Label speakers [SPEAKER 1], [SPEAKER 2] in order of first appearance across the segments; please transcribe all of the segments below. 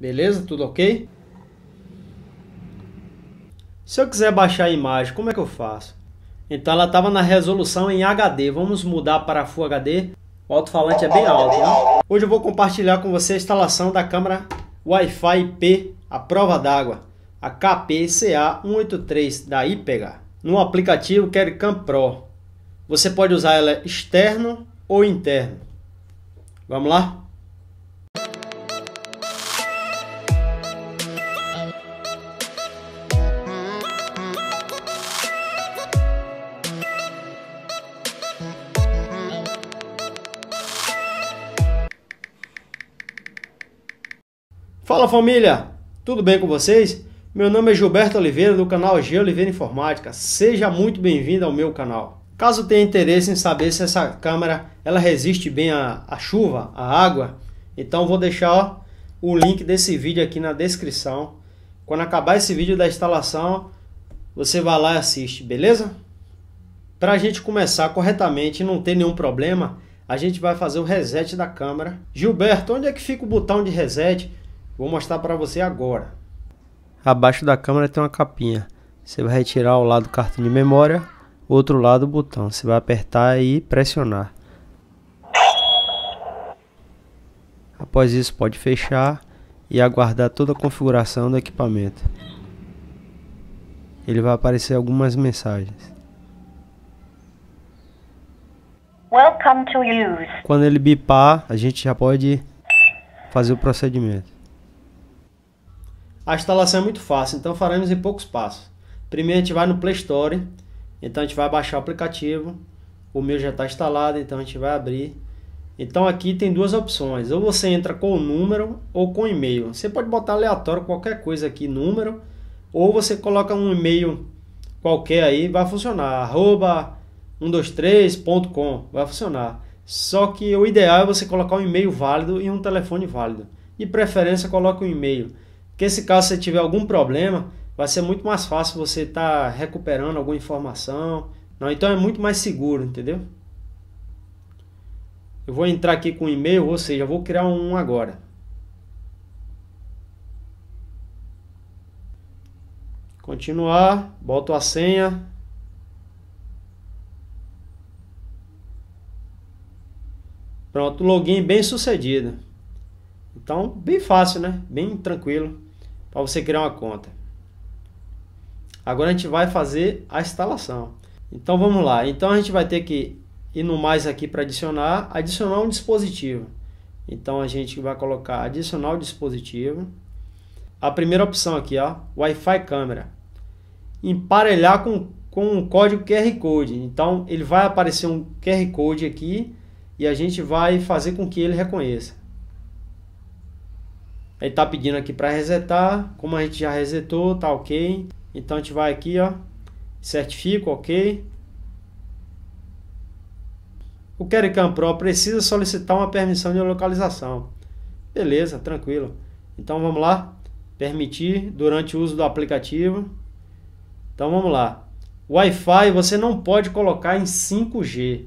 [SPEAKER 1] Beleza? Tudo ok? Se eu quiser baixar a imagem, como é que eu faço? Então ela estava na resolução em HD. Vamos mudar para Full HD. O alto-falante é bem é né? alto. Hoje eu vou compartilhar com você a instalação da câmera Wi-Fi IP, a prova d'água, a KPCA183 da IPEGA, no aplicativo Quericam Pro. Você pode usar ela externo ou interno. Vamos lá? Fala família, tudo bem com vocês? Meu nome é Gilberto Oliveira do canal G Oliveira Informática. Seja muito bem-vindo ao meu canal. Caso tenha interesse em saber se essa câmera ela resiste bem à, chuva, à água, então vou deixar ó, o link desse vídeo aqui na descrição. Quando acabar esse vídeo da instalação, você vai lá e assiste, beleza? Para a gente começar corretamente e não ter nenhum problema, a gente vai fazer o reset da câmera. Gilberto, onde é que fica o botão de reset? Vou mostrar para você agora. Abaixo da câmera tem uma capinha. Você vai retirar o lado do cartão de memória, o outro lado o botão. Você vai apertar e pressionar. Após isso, pode fechar e aguardar toda a configuração do equipamento. Ele vai aparecer algumas mensagens. Quando ele bipar, a gente já pode fazer o procedimento. A instalação é muito fácil, então faremos em poucos passos. Primeiro a gente vai no Play Store, então a gente vai baixar o aplicativo. O meu já está instalado, então a gente vai abrir. Então aqui tem duas opções, ou você entra com o número ou com e-mail. Você pode botar aleatório qualquer coisa aqui, número, ou você coloca um e-mail qualquer aí, vai funcionar, arroba 123.com, vai funcionar. Só que o ideal é você colocar um e-mail válido e um telefone válido. De preferência coloca um e-mail. Porque se caso você tiver algum problema, vai ser muito mais fácil você estar tá recuperando alguma informação. Não, então é muito mais seguro, entendeu? Eu vou entrar aqui com e-mail, ou seja, vou criar um agora. Continuar, boto a senha. Pronto, login bem sucedido. Então, bem fácil, né? Bem tranquilo para você criar uma conta. Agora a gente vai fazer a instalação. Então vamos lá. Então a gente vai ter que ir no mais aqui para adicionar, adicionar um dispositivo. Então a gente vai colocar adicionar o dispositivo. A primeira opção aqui, ó, Wi-Fi câmera. Emparelhar com com um código QR Code. Então ele vai aparecer um QR Code aqui e a gente vai fazer com que ele reconheça. Ele tá pedindo aqui para resetar, como a gente já resetou, tá ok. Então a gente vai aqui, ó, certifico, ok. O Kerrycam Pro precisa solicitar uma permissão de localização. Beleza, tranquilo. Então vamos lá, permitir durante o uso do aplicativo. Então vamos lá. Wi-Fi você não pode colocar em 5G.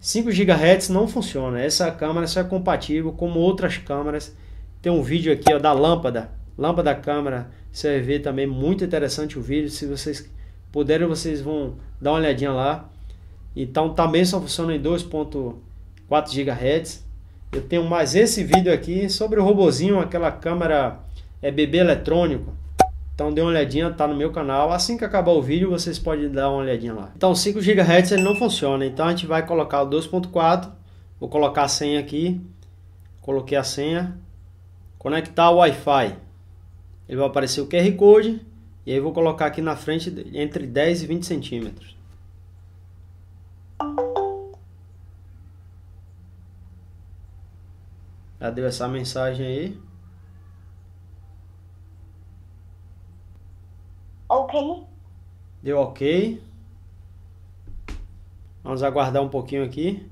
[SPEAKER 1] 5 GHz não funciona. Essa câmera só é compatível com outras câmeras tem um vídeo aqui ó, da lâmpada, lâmpada câmera, você vai ver também, muito interessante o vídeo, se vocês puderem, vocês vão dar uma olhadinha lá. Então também tá só funciona em 2.4 GHz. Eu tenho mais esse vídeo aqui sobre o robozinho, aquela câmera é bebê eletrônico. Então dê uma olhadinha, tá no meu canal. Assim que acabar o vídeo, vocês podem dar uma olhadinha lá. Então 5 GHz ele não funciona, então a gente vai colocar o 2.4. Vou colocar a senha aqui. Coloquei a senha. Conectar o Wi-Fi. Ele vai aparecer o QR Code. E aí vou colocar aqui na frente entre 10 e 20 centímetros. Já deu essa mensagem aí. Ok. Deu ok. Vamos aguardar um pouquinho aqui.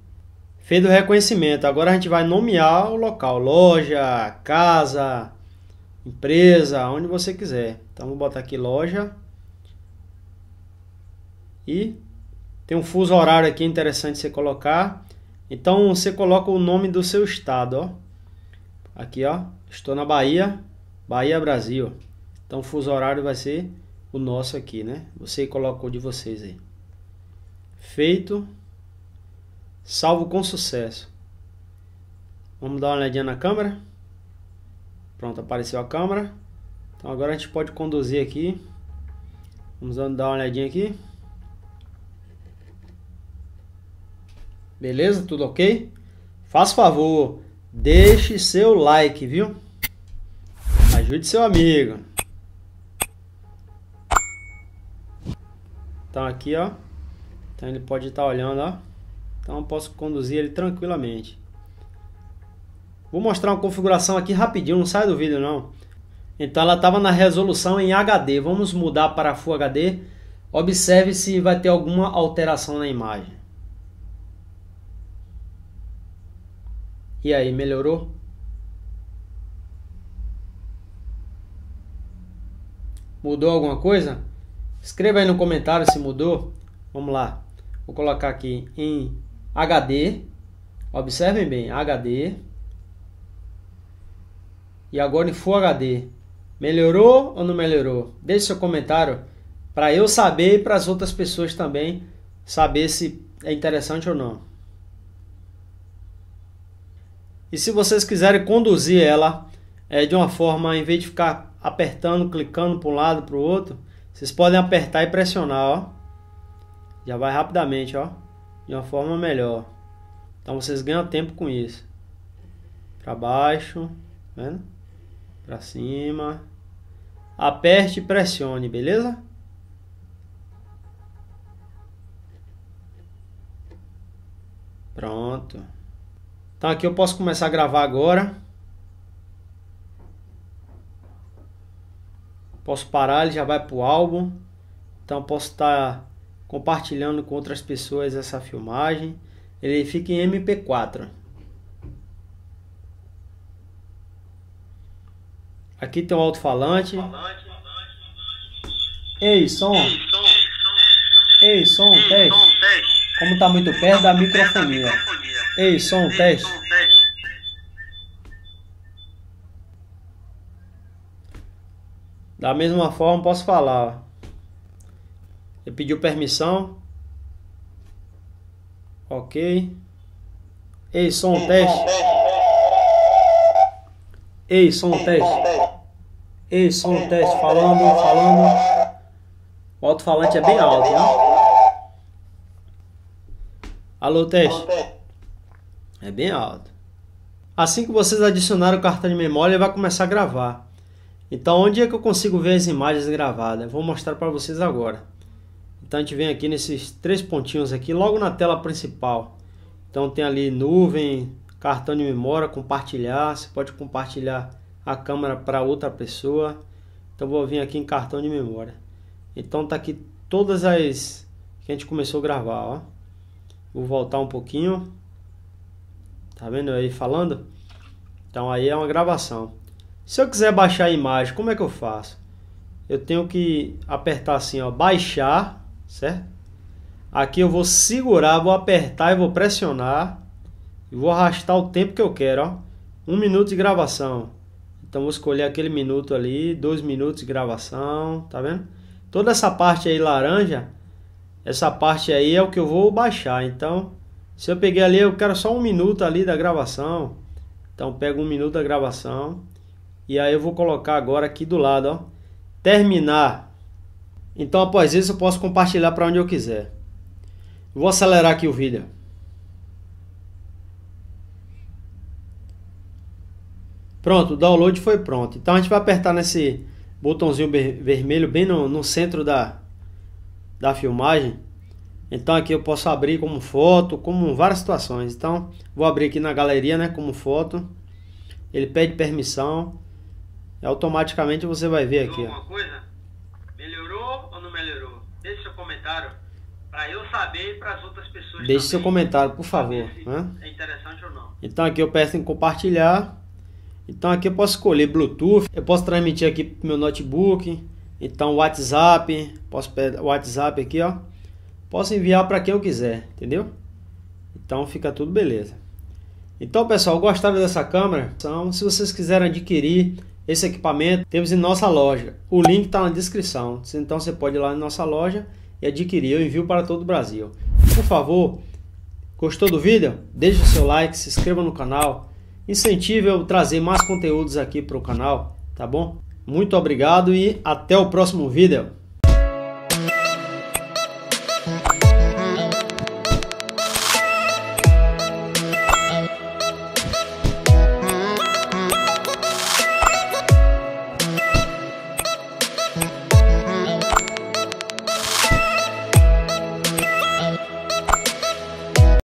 [SPEAKER 1] Fez o reconhecimento. Agora a gente vai nomear o local: loja, casa, empresa, onde você quiser. Então vou botar aqui loja. E tem um fuso horário aqui interessante você colocar. Então você coloca o nome do seu estado, ó. Aqui, ó. Estou na Bahia, Bahia Brasil. Então o fuso horário vai ser o nosso aqui, né? Você coloca o de vocês aí. Feito salvo com sucesso. Vamos dar uma olhadinha na câmera. Pronto, apareceu a câmera. Então agora a gente pode conduzir aqui. Vamos dar uma olhadinha aqui. Beleza? Tudo ok? Faça favor, deixe seu like, viu? Ajude seu amigo. Então aqui, ó. Então ele pode estar tá olhando, ó. Então posso conduzir ele tranquilamente. Vou mostrar uma configuração aqui rapidinho, não sai do vídeo não. Então ela estava na resolução em HD, vamos mudar para Full HD. Observe se vai ter alguma alteração na imagem. E aí, melhorou? Mudou alguma coisa? Escreva aí no comentário se mudou. Vamos lá. Vou colocar aqui em HD. Observem bem, HD. E agora em Full HD. Melhorou ou não melhorou? Deixe seu comentário para eu saber e para as outras pessoas também saber se é interessante ou não. E se vocês quiserem conduzir ela é, de uma forma, em vez de ficar apertando, clicando para um lado para o outro, vocês podem apertar e pressionar, ó. Já vai rapidamente, ó de uma forma melhor. Então vocês ganham tempo com isso. Para baixo, vendo? Né? Para cima. Aperte e pressione, beleza? Pronto. Então aqui eu posso começar a gravar agora. Posso parar, ele já vai pro álbum. Então posso estar tá compartilhando com outras pessoas essa filmagem. Ele fica em MP4. Aqui tem um alto-falante. Ei, som. Ei, som. teste. Como tá muito perto da tá microfonia. Ei, som, teste. Som, teste. Da mesma forma, posso falar. Ele pediu permissão. Ok. Ei, som um teste. Ei, som um teste. Ei, som um teste. Falando, falando. O alto-falante é bem é alto, né? né? Alô, teste. É bem alto. Assim que vocês adicionarem o cartão de memória, ele vai começar a gravar. Então, onde é que eu consigo ver as imagens gravadas? Vou mostrar para vocês agora. Então a gente vem aqui nesses três pontinhos aqui, logo na tela principal. Então tem ali nuvem, cartão de memória, compartilhar. Você pode compartilhar a câmera para outra pessoa. Então vou vir aqui em cartão de memória. Então tá aqui todas as que a gente começou a gravar, ó. Vou voltar um pouquinho. Tá vendo aí falando? Então aí é uma gravação. Se eu quiser baixar a imagem, como é que eu faço? Eu tenho que apertar assim, ó, baixar certo? Aqui eu vou segurar, vou apertar e vou pressionar. E vou arrastar o tempo que eu quero, ó. Um minuto de gravação. Então vou escolher aquele minuto ali, dois minutos de gravação, tá vendo? Toda essa parte aí laranja, essa parte aí é o que eu vou baixar. Então, se eu peguei ali, eu quero só um minuto ali da gravação. Então pego um minuto da gravação. E aí eu vou colocar agora aqui do lado, ó. Terminar então, após isso, eu posso compartilhar para onde eu quiser. Vou acelerar aqui o vídeo. Pronto, o download foi pronto. Então, a gente vai apertar nesse botãozinho vermelho bem no, no centro da, da filmagem. Então, aqui eu posso abrir como foto, como várias situações. Então, vou abrir aqui na galeria, né, como foto. Ele pede permissão. E automaticamente você vai ver aqui, ó. comentário para eu saber e para as outras pessoas. Deixe seu comentário, por favor. Né? É interessante ou não. Então aqui eu peço em compartilhar. Então aqui eu posso escolher Bluetooth, eu posso transmitir aqui meu notebook, então WhatsApp, posso pegar WhatsApp aqui, ó. Posso enviar para quem eu quiser, entendeu? Então fica tudo beleza. Então pessoal, gostaram dessa câmera? Então, se vocês quiserem adquirir esse equipamento, temos em nossa loja. O link está na descrição. Então você pode ir lá na nossa loja e adquirir. o envio para todo o Brasil. Por favor, gostou do vídeo? Deixe o seu like, se inscreva no canal. Incentive eu trazer mais conteúdos aqui para o canal, tá bom? Muito obrigado e até o próximo vídeo.